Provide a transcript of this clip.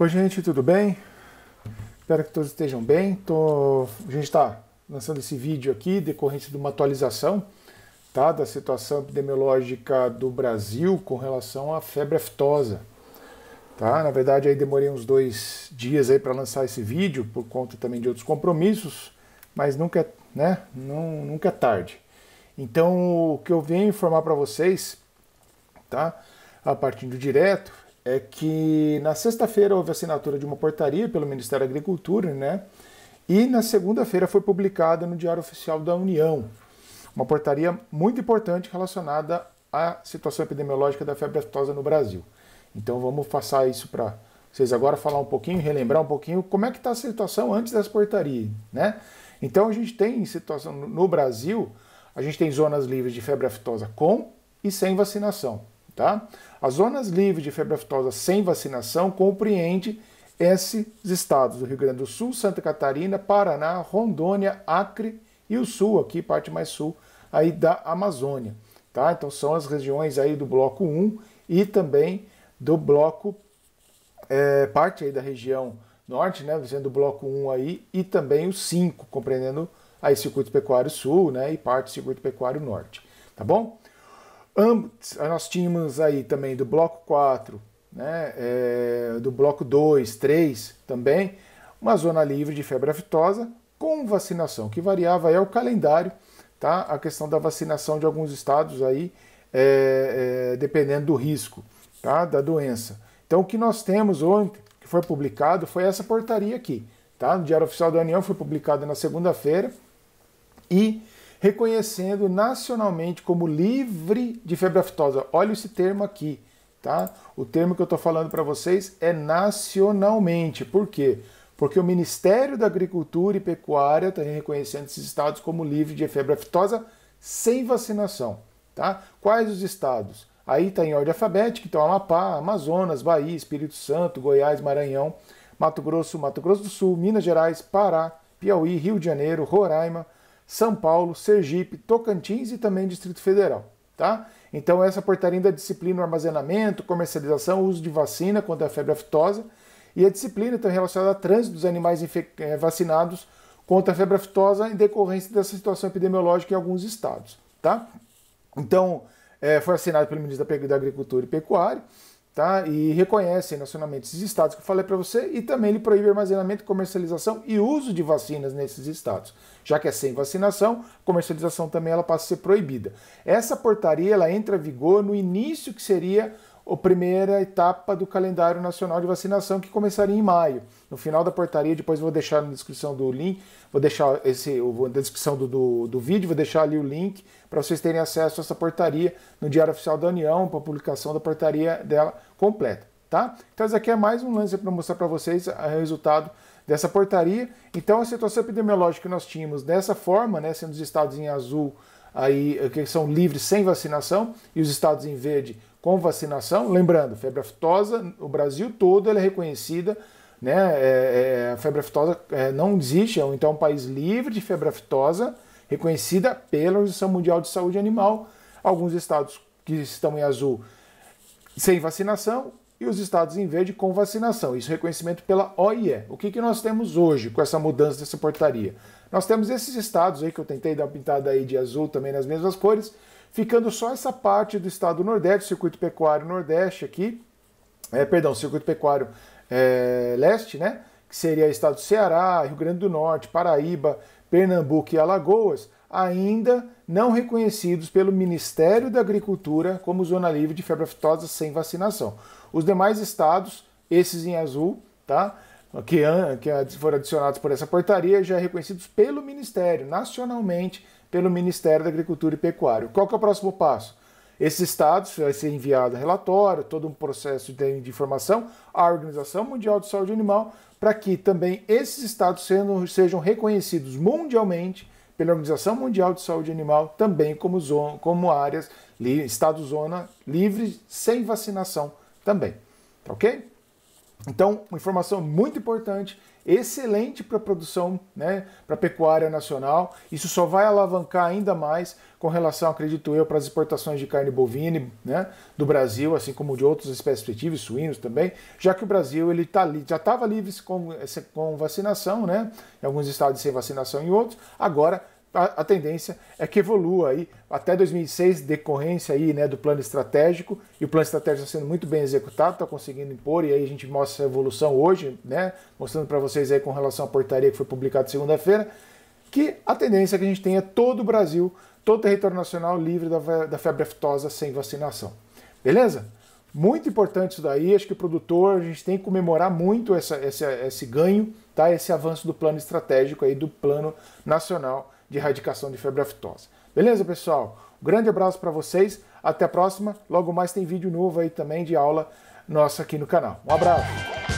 Oi, gente, tudo bem? Espero que todos estejam bem. Tô... A gente está lançando esse vídeo aqui decorrente de uma atualização tá, da situação epidemiológica do Brasil com relação à febre aftosa. Tá? Na verdade, aí demorei uns dois dias para lançar esse vídeo por conta também de outros compromissos, mas nunca, é, né, não, nunca é tarde. Então, o que eu venho informar para vocês, tá, a partir do direto, é que na sexta-feira houve assinatura de uma portaria pelo Ministério da Agricultura, né? E na segunda-feira foi publicada no Diário Oficial da União uma portaria muito importante relacionada à situação epidemiológica da febre aftosa no Brasil. Então vamos passar isso para vocês agora falar um pouquinho, relembrar um pouquinho como é que está a situação antes das portarias, né? Então a gente tem situação no Brasil, a gente tem zonas livres de febre aftosa com e sem vacinação. Tá? As zonas livres de febre aftosa sem vacinação compreende esses estados do Rio Grande do Sul, Santa Catarina, Paraná, Rondônia, Acre e o Sul, aqui parte mais sul aí da Amazônia. Tá? Então são as regiões aí do bloco 1 e também do bloco é, parte aí da região norte, né, sendo o bloco 1 aí e também o 5, compreendendo aí circuito pecuário sul, né, e parte do circuito pecuário norte, tá bom? nós tínhamos aí também do bloco 4, né, é, do bloco 2, 3 também, uma zona livre de febre aftosa com vacinação. que variava é o calendário, tá? a questão da vacinação de alguns estados aí, é, é, dependendo do risco tá? da doença. Então o que nós temos ontem, que foi publicado, foi essa portaria aqui. Tá? No Diário Oficial da União foi publicado na segunda-feira e reconhecendo nacionalmente como livre de febre aftosa. Olha esse termo aqui, tá? O termo que eu estou falando para vocês é nacionalmente. Por quê? Porque o Ministério da Agricultura e Pecuária está reconhecendo esses estados como livre de febre aftosa sem vacinação, tá? Quais os estados? Aí está em ordem alfabética, então Amapá, Amazonas, Bahia, Espírito Santo, Goiás, Maranhão, Mato Grosso, Mato Grosso do Sul, Minas Gerais, Pará, Piauí, Rio de Janeiro, Roraima, são Paulo, Sergipe, Tocantins e também Distrito Federal. Tá? Então essa portaria ainda disciplina o armazenamento, comercialização, uso de vacina contra a febre aftosa e a disciplina está então relacionada ao trânsito dos animais eh, vacinados contra a febre aftosa em decorrência dessa situação epidemiológica em alguns estados. Tá? Então é, foi assinado pelo ministro da Agricultura e Pecuária tá? E reconhece nacionalmente esses estados que eu falei para você e também ele proíbe armazenamento, comercialização e uso de vacinas nesses estados. Já que é sem vacinação, comercialização também ela passa a ser proibida. Essa portaria ela entra em vigor no início que seria a primeira etapa do calendário nacional de vacinação que começaria em maio. No final da portaria, depois vou deixar na descrição do link, vou deixar esse na descrição do, do, do vídeo, vou deixar ali o link para vocês terem acesso a essa portaria no Diário Oficial da União, para a publicação da portaria dela completa. Tá? Então isso aqui é mais um lance para mostrar para vocês o resultado dessa portaria. Então a situação epidemiológica que nós tínhamos dessa forma, né, sendo os estados em azul aí que são livres sem vacinação e os estados em verde com vacinação. Lembrando, febre aftosa, o Brasil todo ela é reconhecida, né? É, é, a febre aftosa é, não existe, é então é um país livre de febre aftosa, reconhecida pela Organização Mundial de Saúde Animal. Alguns estados que estão em azul sem vacinação e os estados em verde com vacinação. Isso é reconhecimento pela OIE. O que, que nós temos hoje com essa mudança dessa portaria? Nós temos esses estados aí que eu tentei dar uma pintada aí de azul também nas mesmas cores, ficando só essa parte do estado do Nordeste, circuito pecuário Nordeste aqui, é, perdão, circuito pecuário é, Leste, né? Que seria estado do Ceará, Rio Grande do Norte, Paraíba, Pernambuco e Alagoas, ainda não reconhecidos pelo Ministério da Agricultura como zona livre de febre aftosa sem vacinação. Os demais estados, esses em azul, tá? Que, que foram adicionados por essa portaria, já reconhecidos pelo Ministério nacionalmente pelo Ministério da Agricultura e Pecuária. Qual que é o próximo passo? Esses estados vai ser enviado relatório, todo um processo de, informação à Organização Mundial de Saúde Animal, para que também esses estados sendo, sejam reconhecidos mundialmente pela Organização Mundial de Saúde Animal, também como, zona, como áreas, estado zona livre, sem vacinação também. Tá ok? Então, uma informação muito importante, excelente para a produção, né, para a pecuária nacional. Isso só vai alavancar ainda mais com relação, acredito eu, para as exportações de carne bovina né, do Brasil, assim como de outras espécies feitivas, suínos também, já que o Brasil ele tá, já estava livre com, com vacinação, né, em alguns estados sem vacinação em outros, agora a, a, tendência é que evolua aí até 2006, decorrência aí, né, do plano estratégico, e o plano estratégico está sendo muito bem executado, está conseguindo impor, e aí a gente mostra essa evolução hoje, né, mostrando para vocês aí com relação à portaria que foi publicada segunda-feira, que a tendência é que a gente tenha é todo o Brasil, todo o território nacional livre da, da febre aftosa sem vacinação. Beleza? Muito importante isso daí, acho que o produtor, a gente tem que comemorar muito essa, essa, esse ganho, tá? esse avanço do plano estratégico aí, do plano nacional de erradicação de febre aftosa. Beleza, pessoal? Um grande abraço para vocês, até a próxima. Logo mais tem vídeo novo aí também de aula nossa aqui no canal. Um abraço!